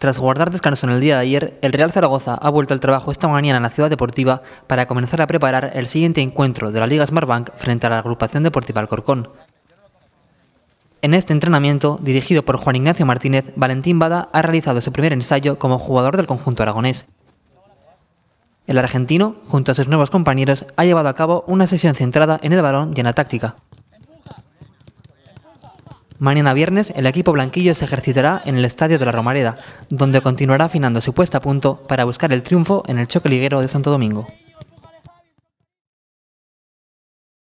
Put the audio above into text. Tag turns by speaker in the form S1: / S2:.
S1: Tras guardar descanso en el día de ayer, el Real Zaragoza ha vuelto al trabajo esta mañana en la ciudad deportiva para comenzar a preparar el siguiente encuentro de la Liga Smartbank frente a la agrupación deportiva Alcorcón. En este entrenamiento, dirigido por Juan Ignacio Martínez, Valentín Bada ha realizado su primer ensayo como jugador del conjunto aragonés. El argentino, junto a sus nuevos compañeros, ha llevado a cabo una sesión centrada en el balón y en la táctica. Mañana viernes, el equipo blanquillo se ejercitará en el estadio de la Romareda, donde continuará afinando su puesta a punto para buscar el triunfo en el choque liguero de Santo Domingo.